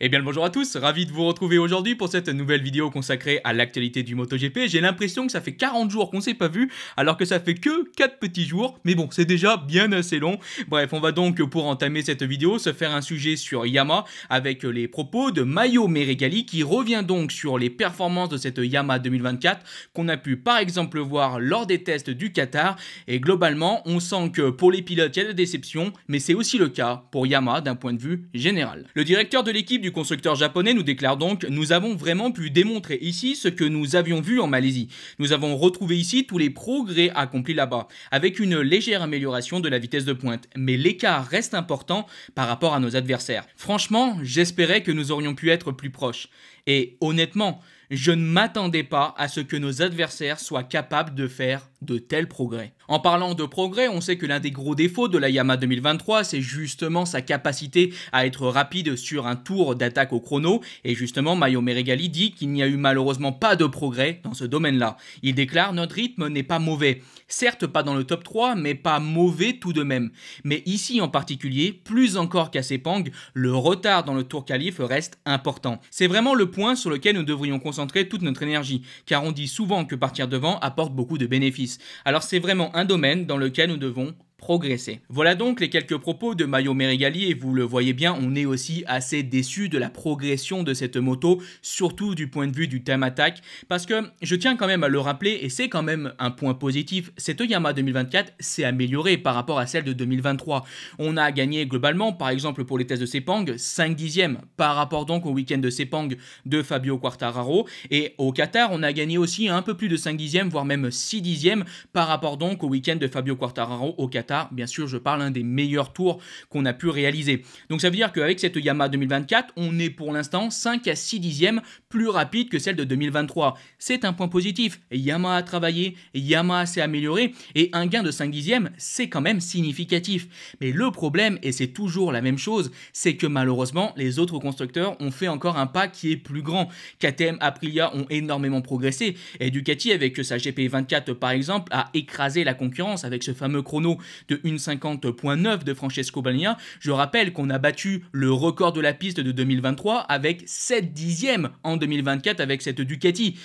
Eh bien le bonjour à tous, ravi de vous retrouver aujourd'hui pour cette nouvelle vidéo consacrée à l'actualité du MotoGP. J'ai l'impression que ça fait 40 jours qu'on s'est pas vu, alors que ça fait que 4 petits jours, mais bon, c'est déjà bien assez long. Bref, on va donc pour entamer cette vidéo se faire un sujet sur Yamaha avec les propos de Mayo Merigali qui revient donc sur les performances de cette Yamaha 2024 qu'on a pu par exemple voir lors des tests du Qatar. Et globalement, on sent que pour les pilotes, il y a des déception, mais c'est aussi le cas pour Yamaha d'un point de vue général. Le directeur de l'équipe du constructeur japonais nous déclare donc Nous avons vraiment pu démontrer ici ce que nous avions vu en Malaisie. Nous avons retrouvé ici tous les progrès accomplis là-bas, avec une légère amélioration de la vitesse de pointe, mais l'écart reste important par rapport à nos adversaires. Franchement, j'espérais que nous aurions pu être plus proches. Et honnêtement, je ne m'attendais pas à ce que nos adversaires soient capables de faire de tels progrès. En parlant de progrès, on sait que l'un des gros défauts de la Yamaha 2023, c'est justement sa capacité à être rapide sur un tour d'attaque au chrono, et justement Mayo Merigali dit qu'il n'y a eu malheureusement pas de progrès dans ce domaine-là. Il déclare notre rythme n'est pas mauvais. Certes pas dans le top 3, mais pas mauvais tout de même. Mais ici en particulier, plus encore qu'à Sepang, le retard dans le tour calife reste important. C'est vraiment le point sur lequel nous devrions concentrer toute notre énergie, car on dit souvent que partir devant apporte beaucoup de bénéfices. Alors c'est vraiment un domaine dans lequel nous devons progresser. Voilà donc les quelques propos de Mayo Merigali et vous le voyez bien, on est aussi assez déçu de la progression de cette moto, surtout du point de vue du thème attaque, parce que je tiens quand même à le rappeler et c'est quand même un point positif, cette Yamaha 2024 s'est améliorée par rapport à celle de 2023. On a gagné globalement, par exemple pour les tests de Sepang, 5 dixièmes par rapport donc au week-end de Sepang de Fabio Quartararo et au Qatar on a gagné aussi un peu plus de 5 dixièmes voire même 6 dixièmes par rapport donc au week-end de Fabio Quartararo au Qatar Bien sûr, je parle d'un des meilleurs tours qu'on a pu réaliser. Donc ça veut dire qu'avec cette Yamaha 2024, on est pour l'instant 5 à 6 dixièmes plus rapide que celle de 2023. C'est un point positif. Yamaha a travaillé, Yamaha s'est amélioré et un gain de 5 dixièmes, c'est quand même significatif. Mais le problème, et c'est toujours la même chose, c'est que malheureusement, les autres constructeurs ont fait encore un pas qui est plus grand. KTM, Aprilia ont énormément progressé. Et Ducati, avec sa GP24 par exemple, a écrasé la concurrence avec ce fameux chrono de 1,50.9 de Francesco Bagnaia. Je rappelle qu'on a battu le record de la piste de 2023 avec 7 dixièmes en 2024 avec cette Ducati.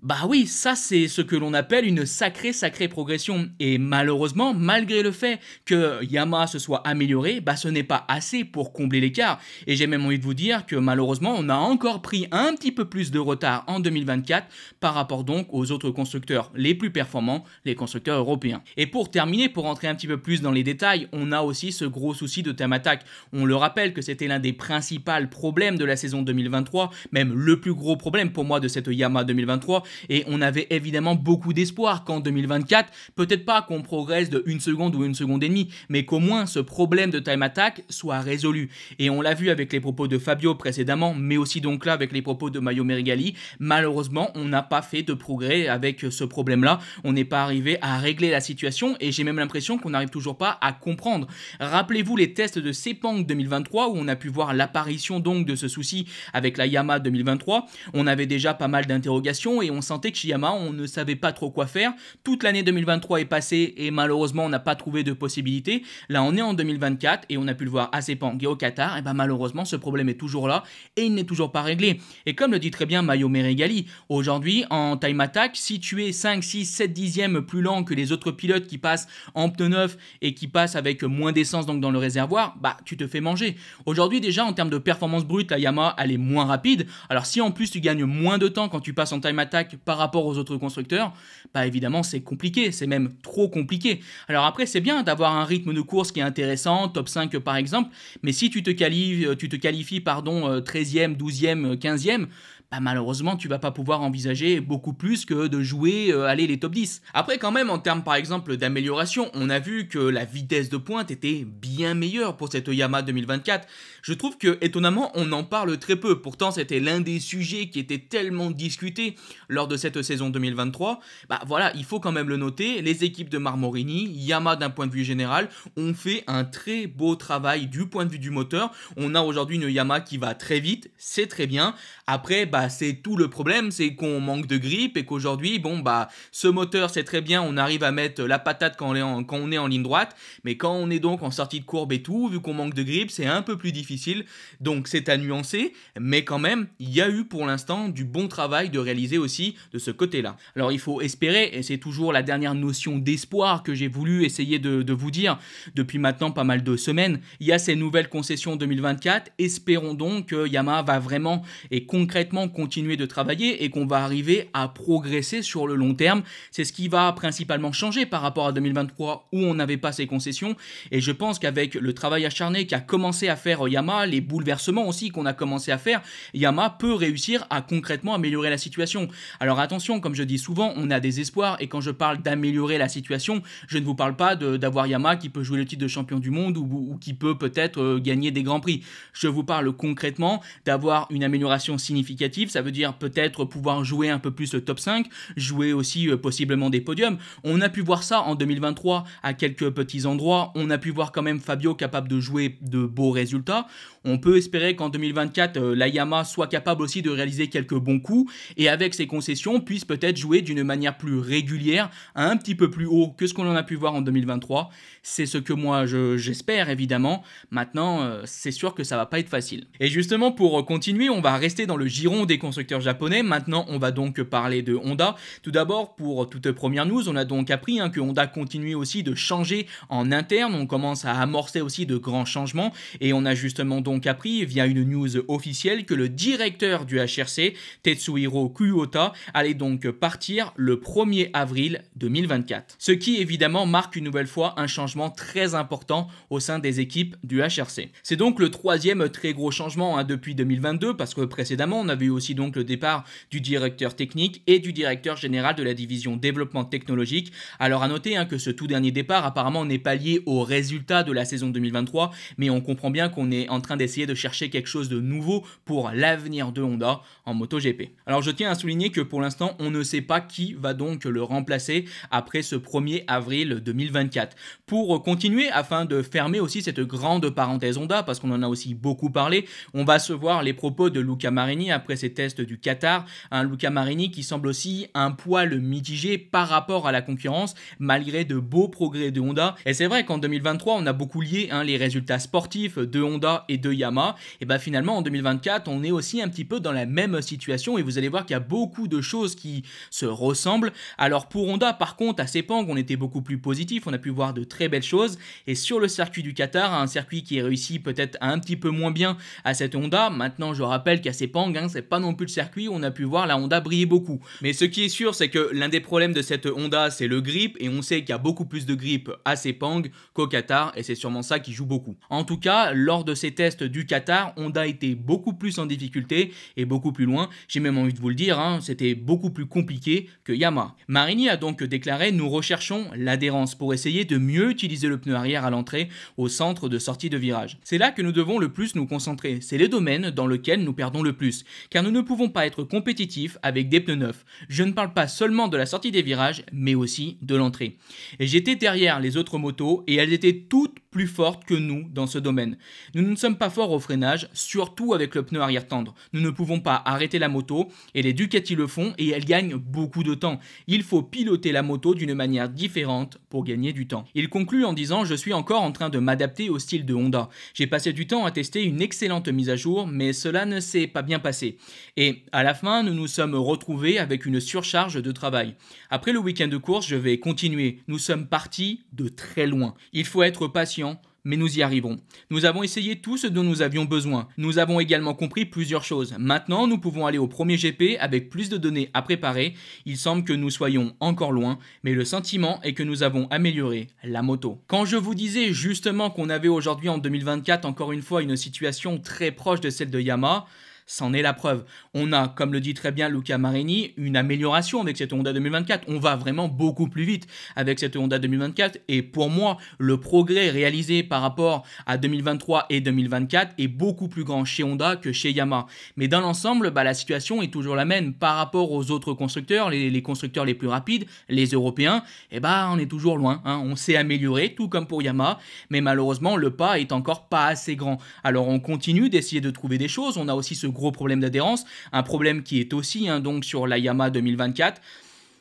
Bah oui, ça c'est ce que l'on appelle une sacrée sacrée progression. Et malheureusement, malgré le fait que Yamaha se soit amélioré, bah ce n'est pas assez pour combler l'écart. Et j'ai même envie de vous dire que malheureusement, on a encore pris un petit peu plus de retard en 2024 par rapport donc aux autres constructeurs les plus performants, les constructeurs européens. Et pour terminer, pour entrer un petit peu plus dans les détails, on a aussi ce gros souci de thème attaque. On le rappelle que c'était l'un des principaux problèmes de la saison 2023, même le plus gros problème pour moi de cette Yamaha 2023 et on avait évidemment beaucoup d'espoir qu'en 2024, peut-être pas qu'on progresse de une seconde ou une seconde et demie, mais qu'au moins ce problème de time attack soit résolu. Et on l'a vu avec les propos de Fabio précédemment, mais aussi donc là avec les propos de Mayo Merigali, malheureusement, on n'a pas fait de progrès avec ce problème-là. On n'est pas arrivé à régler la situation et j'ai même l'impression qu'on n'arrive toujours pas à comprendre. Rappelez-vous les tests de Sepang 2023 où on a pu voir l'apparition donc de ce souci avec la Yama 2023. On avait déjà pas mal d'interrogations et on on sentait que Chiyama, on ne savait pas trop quoi faire. Toute l'année 2023 est passée et malheureusement, on n'a pas trouvé de possibilité. Là, on est en 2024 et on a pu le voir à Sepang et au Qatar. Et eh ben malheureusement, ce problème est toujours là et il n'est toujours pas réglé. Et comme le dit très bien Mayo Merigali aujourd'hui, en time attack, si tu es 5, 6, 7 dixièmes plus lent que les autres pilotes qui passent en pneu neuf et qui passent avec moins d'essence donc dans le réservoir, bah tu te fais manger. Aujourd'hui, déjà, en termes de performance brute, la Yamaha, elle est moins rapide. Alors si en plus tu gagnes moins de temps quand tu passes en time attack par rapport aux autres constructeurs, bah évidemment c'est compliqué, c'est même trop compliqué. Alors après c'est bien d'avoir un rythme de course qui est intéressant, top 5 par exemple, mais si tu te, qualifies, tu te qualifies pardon, 13e, 12e, 15e, bah, malheureusement, tu vas pas pouvoir envisager beaucoup plus que de jouer euh, aller les top 10. Après quand même en termes par exemple d'amélioration, on a vu que la vitesse de pointe était bien meilleure pour cette Yamaha 2024. Je trouve que étonnamment, on en parle très peu. Pourtant, c'était l'un des sujets qui était tellement discuté lors de cette saison 2023. Bah voilà, il faut quand même le noter, les équipes de Marmorini, Yamaha d'un point de vue général, ont fait un très beau travail du point de vue du moteur. On a aujourd'hui une Yamaha qui va très vite, c'est très bien. Après bah, bah, c'est tout le problème, c'est qu'on manque de grippe et qu'aujourd'hui, bon, bah, ce moteur, c'est très bien, on arrive à mettre la patate quand on, est en, quand on est en ligne droite, mais quand on est donc en sortie de courbe et tout, vu qu'on manque de grippe, c'est un peu plus difficile. Donc, c'est à nuancer, mais quand même, il y a eu pour l'instant du bon travail de réaliser aussi de ce côté-là. Alors, il faut espérer, et c'est toujours la dernière notion d'espoir que j'ai voulu essayer de, de vous dire depuis maintenant pas mal de semaines. Il y a ces nouvelles concessions 2024. Espérons donc que Yamaha va vraiment et concrètement continuer de travailler et qu'on va arriver à progresser sur le long terme. C'est ce qui va principalement changer par rapport à 2023 où on n'avait pas ces concessions. Et je pense qu'avec le travail acharné qu'a commencé à faire Yama, les bouleversements aussi qu'on a commencé à faire, Yama peut réussir à concrètement améliorer la situation. Alors attention, comme je dis souvent, on a des espoirs et quand je parle d'améliorer la situation, je ne vous parle pas d'avoir Yama qui peut jouer le titre de champion du monde ou, qui peut peut-être euh, gagner des grands prix. Je vous parle concrètement d'avoir une amélioration significative ça veut dire peut-être pouvoir jouer un peu plus le top 5, jouer aussi euh, possiblement des podiums. On a pu voir ça en 2023 à quelques petits endroits, on a pu voir quand même Fabio capable de jouer de beaux résultats. On peut espérer qu'en 2024, euh, la Yamaha soit capable aussi de réaliser quelques bons coups et avec ses concessions puisse peut-être jouer d'une manière plus régulière, un petit peu plus haut que ce qu'on en a pu voir en 2023. C'est ce que moi j'espère évidemment. Maintenant, euh, c'est sûr que ça va pas être facile. Et justement, pour continuer, on va rester dans le giron des constructeurs japonais. Maintenant, on va donc parler de Honda. Tout d'abord, pour toute première news, on a donc appris hein, que Honda continue aussi de changer en interne. On commence à amorcer aussi de grands changements et on a justement donc appris via une news officielle que le directeur du HRC, Tetsuhiro Kuyota, allait donc partir le 1er avril 2024. Ce qui évidemment marque une nouvelle fois un changement très important au sein des équipes du HRC. C'est donc le troisième très gros changement hein, depuis 2022 parce que précédemment on avait eu aussi donc le départ du directeur technique et du directeur général de la division développement technologique. Alors à noter hein, que ce tout dernier départ apparemment n'est pas lié au résultat de la saison 2023, mais on comprend bien qu'on est en train d'essayer de chercher quelque chose de nouveau pour l'avenir de Honda en MotoGP. Alors je tiens à souligner que pour l'instant on ne sait pas qui va donc le remplacer après ce 1er avril 2024. Pour continuer, afin de fermer aussi cette grande parenthèse Honda, parce qu'on en a aussi beaucoup parlé, on va se voir les propos de Luca Marini après cette tests du Qatar, un Luca Marini qui semble aussi un poil mitigé par rapport à la concurrence, malgré de beaux progrès de Honda. Et c'est vrai qu'en 2023, on a beaucoup lié hein, les résultats sportifs de Honda et de Yamaha. Et bien finalement, en 2024, on est aussi un petit peu dans la même situation et vous allez voir qu'il y a beaucoup de choses qui se ressemblent. Alors pour Honda, par contre, à Sepang, on était beaucoup plus positif, on a pu voir de très belles choses. Et sur le circuit du Qatar, un circuit qui est réussi peut-être un petit peu moins bien à cette Honda, maintenant je rappelle qu'à Sepang, hein, c'est pas non plus le circuit on a pu voir la Honda briller beaucoup. Mais ce qui est sûr, c'est que l'un des problèmes de cette Honda, c'est le grip, et on sait qu'il y a beaucoup plus de grip à Sepang qu'au Qatar, et c'est sûrement ça qui joue beaucoup. En tout cas, lors de ces tests du Qatar, Honda était beaucoup plus en difficulté et beaucoup plus loin. J'ai même envie de vous le dire, hein, c'était beaucoup plus compliqué que Yamaha. Marini a donc déclaré Nous recherchons l'adhérence pour essayer de mieux utiliser le pneu arrière à l'entrée au centre de sortie de virage. C'est là que nous devons le plus nous concentrer, c'est les domaines dans lesquels nous perdons le plus car nous ne pouvons pas être compétitifs avec des pneus neufs. Je ne parle pas seulement de la sortie des virages, mais aussi de l'entrée. J'étais derrière les autres motos et elles étaient toutes plus fortes que nous dans ce domaine. Nous ne sommes pas forts au freinage, surtout avec le pneu arrière tendre. Nous ne pouvons pas arrêter la moto, et les Ducati le font, et elles gagnent beaucoup de temps. Il faut piloter la moto d'une manière différente pour gagner du temps. Il conclut en disant « Je suis encore en train de m'adapter au style de Honda. J'ai passé du temps à tester une excellente mise à jour, mais cela ne s'est pas bien passé. Et à la fin, nous nous sommes retrouvés avec une surcharge de travail. Après le week-end de course, je vais continuer. Nous sommes partis de très loin. Il faut être patient mais nous y arrivons. Nous avons essayé tout ce dont nous avions besoin. Nous avons également compris plusieurs choses. Maintenant, nous pouvons aller au premier GP avec plus de données à préparer. Il semble que nous soyons encore loin, mais le sentiment est que nous avons amélioré la moto. Quand je vous disais justement qu'on avait aujourd'hui en 2024 encore une fois une situation très proche de celle de Yamaha, c'en est la preuve. On a, comme le dit très bien Luca Marini, une amélioration avec cette Honda 2024. On va vraiment beaucoup plus vite avec cette Honda 2024. Et pour moi, le progrès réalisé par rapport à 2023 et 2024 est beaucoup plus grand chez Honda que chez Yamaha. Mais dans l'ensemble, bah, la situation est toujours la même par rapport aux autres constructeurs, les, constructeurs les plus rapides, les Européens. Et eh bah, on est toujours loin. Hein. On s'est amélioré, tout comme pour Yamaha, mais malheureusement, le pas est encore pas assez grand. Alors, on continue d'essayer de trouver des choses. On a aussi ce gros problème d'adhérence, un problème qui est aussi hein, donc sur la Yamaha 2024.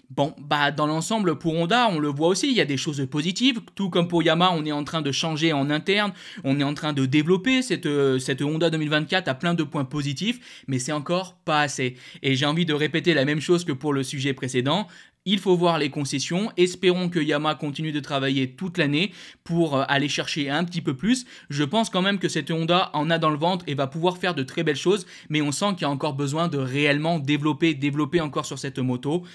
Bon, bah dans l'ensemble pour Honda, on le voit aussi, il y a des choses positives, tout comme pour Yamaha, on est en train de changer en interne, on est en train de développer cette, euh, cette Honda 2024 à plein de points positifs, mais c'est encore pas assez. Et j'ai envie de répéter la même chose que pour le sujet précédent, il faut voir les concessions. Espérons que Yama continue de travailler toute l'année pour euh, aller chercher un petit peu plus. Je pense quand même que cette Honda en a dans le ventre et va pouvoir faire de très belles choses, mais on sent qu'il y a encore besoin de réellement développer, développer encore sur cette moto.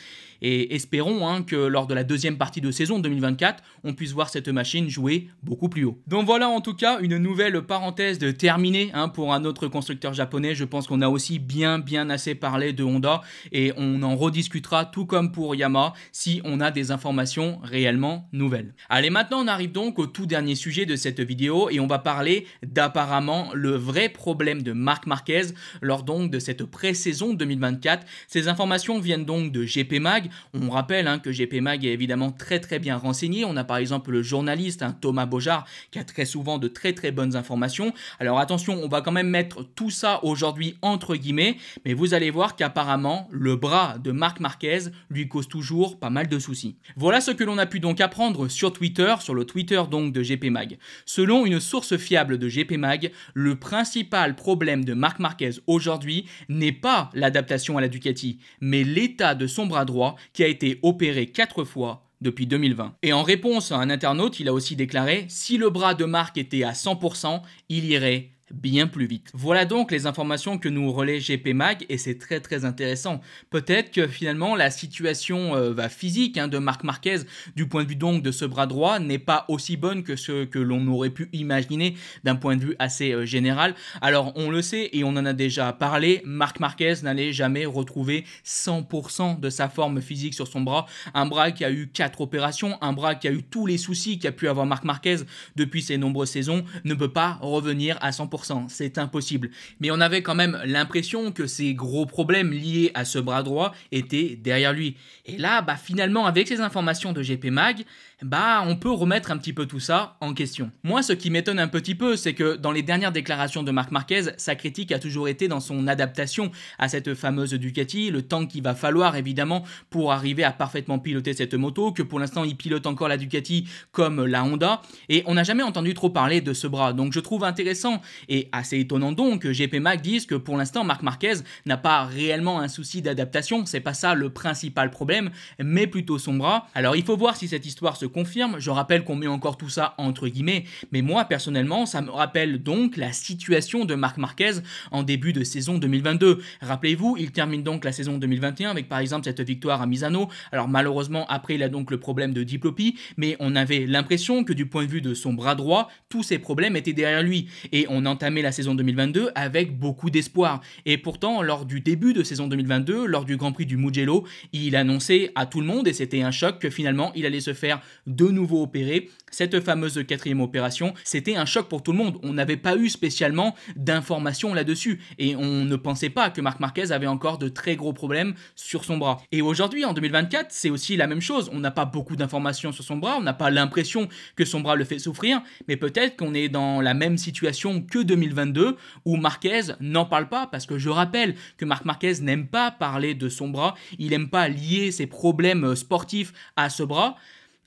Et espérons hein, que lors de la deuxième partie de saison 2024, on puisse voir cette machine jouer beaucoup plus haut. Donc voilà en tout cas une nouvelle parenthèse de terminée hein, pour un autre constructeur japonais. Je pense qu'on a aussi bien bien assez parlé de Honda et on en rediscutera tout comme pour Yamaha si on a des informations réellement nouvelles. Allez maintenant on arrive donc au tout dernier sujet de cette vidéo et on va parler d'apparemment le vrai problème de Marc Marquez lors donc de cette pré-saison 2024. Ces informations viennent donc de GP Mag on rappelle hein, que GPMag est évidemment très très bien renseigné. On a par exemple le journaliste hein, Thomas Bojard qui a très souvent de très très bonnes informations. Alors attention, on va quand même mettre tout ça aujourd'hui entre guillemets, mais vous allez voir qu'apparemment le bras de Marc Marquez lui cause toujours pas mal de soucis. Voilà ce que l'on a pu donc apprendre sur Twitter, sur le Twitter donc de GPMag. Selon une source fiable de Mag, le principal problème de Marc Marquez aujourd'hui n'est pas l'adaptation à la Ducati, mais l'état de son bras droit qui a été opéré quatre fois depuis 2020. Et en réponse à un internaute, il a aussi déclaré Si le bras de Marc était à 100%, il irait bien plus vite. Voilà donc les informations que nous relaie Mag et c'est très très intéressant. Peut-être que finalement la situation euh, physique hein, de Marc Marquez du point de vue donc de ce bras droit n'est pas aussi bonne que ce que l'on aurait pu imaginer d'un point de vue assez euh, général. Alors on le sait et on en a déjà parlé, Marc Marquez n'allait jamais retrouver 100% de sa forme physique sur son bras. Un bras qui a eu 4 opérations, un bras qui a eu tous les soucis qu'a pu avoir Marc Marquez depuis ses nombreuses saisons ne peut pas revenir à 100% c'est impossible. Mais on avait quand même l'impression que ces gros problèmes liés à ce bras droit étaient derrière lui. Et là, bah, finalement, avec ces informations de GP Mag, bah on peut remettre un petit peu tout ça en question. Moi ce qui m'étonne un petit peu c'est que dans les dernières déclarations de Marc Marquez, sa critique a toujours été dans son adaptation à cette fameuse Ducati, le temps qu'il va falloir évidemment pour arriver à parfaitement piloter cette moto, que pour l'instant il pilote encore la Ducati comme la Honda, et on n'a jamais entendu trop parler de ce bras, donc je trouve intéressant et assez étonnant donc que GP Mac dise que pour l'instant Marc Marquez n'a pas réellement un souci d'adaptation, c'est pas ça le principal problème, mais plutôt son bras. Alors il faut voir si cette histoire se confirme. Je rappelle qu'on met encore tout ça entre guillemets, mais moi personnellement, ça me rappelle donc la situation de Marc Marquez en début de saison 2022. Rappelez-vous, il termine donc la saison 2021 avec par exemple cette victoire à Misano. Alors malheureusement, après il a donc le problème de diplopie, mais on avait l'impression que du point de vue de son bras droit, tous ses problèmes étaient derrière lui et on entamait la saison 2022 avec beaucoup d'espoir. Et pourtant, lors du début de saison 2022, lors du Grand Prix du Mugello, il annonçait à tout le monde et c'était un choc que finalement il allait se faire de nouveau opéré. Cette fameuse quatrième opération, c'était un choc pour tout le monde. On n'avait pas eu spécialement d'informations là-dessus et on ne pensait pas que Marc Marquez avait encore de très gros problèmes sur son bras. Et aujourd'hui, en 2024, c'est aussi la même chose. On n'a pas beaucoup d'informations sur son bras, on n'a pas l'impression que son bras le fait souffrir, mais peut-être qu'on est dans la même situation que 2022 où Marquez n'en parle pas parce que je rappelle que Marc Marquez n'aime pas parler de son bras, il n'aime pas lier ses problèmes sportifs à ce bras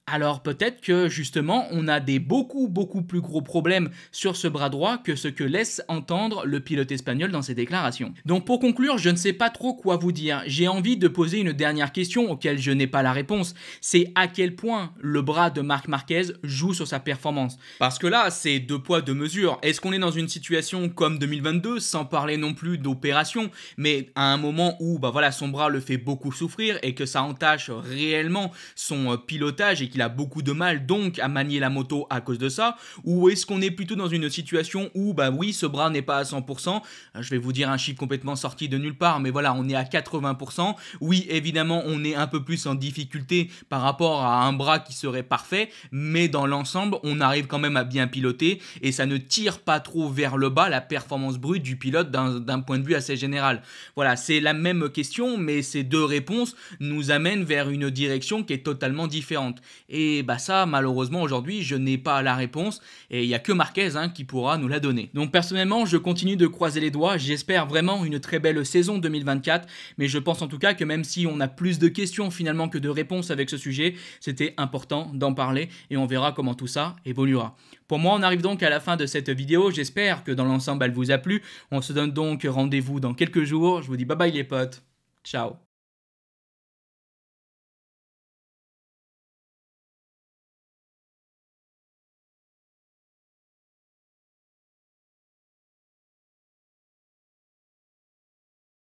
alors peut-être que justement on a des beaucoup beaucoup plus gros problèmes sur ce bras droit que ce que laisse entendre le pilote espagnol dans ses déclarations. Donc pour conclure, je ne sais pas trop quoi vous dire. J'ai envie de poser une dernière question auquel je n'ai pas la réponse. C'est à quel point le bras de Marc Marquez joue sur sa performance. Parce que là, c'est deux poids deux mesures. Est-ce qu'on est dans une situation comme 2022 sans parler non plus d'opération, mais à un moment où bah voilà, son bras le fait beaucoup souffrir et que ça entache réellement son euh, pilotage et il a beaucoup de mal donc à manier la moto à cause de ça Ou est-ce qu'on est plutôt dans une situation où, bah oui, ce bras n'est pas à 100%, euh, je vais vous dire un chiffre complètement sorti de nulle part, mais voilà, on est à 80%, oui, évidemment, on est un peu plus en difficulté par rapport à un bras qui serait parfait, mais dans l'ensemble, on arrive quand même à bien piloter et ça ne tire pas trop vers le bas la performance brute du pilote d'un point de vue assez général. Voilà, c'est la même question, mais ces deux réponses nous amènent vers une direction qui est totalement différente. Et bah ça, malheureusement, aujourd'hui, je n'ai pas la réponse et il n'y a que Marquez hein, qui pourra nous la donner. Donc personnellement, je continue de croiser les doigts. J'espère vraiment une très belle saison 2024, mais je pense en tout cas que même si on a plus de questions finalement que de réponses avec ce sujet, c'était important d'en parler et on verra comment tout ça évoluera. Pour moi, on arrive donc à la fin de cette vidéo. J'espère que dans l'ensemble, elle vous a plu. On se donne donc rendez-vous dans quelques jours. Je vous dis bye bye les potes. Ciao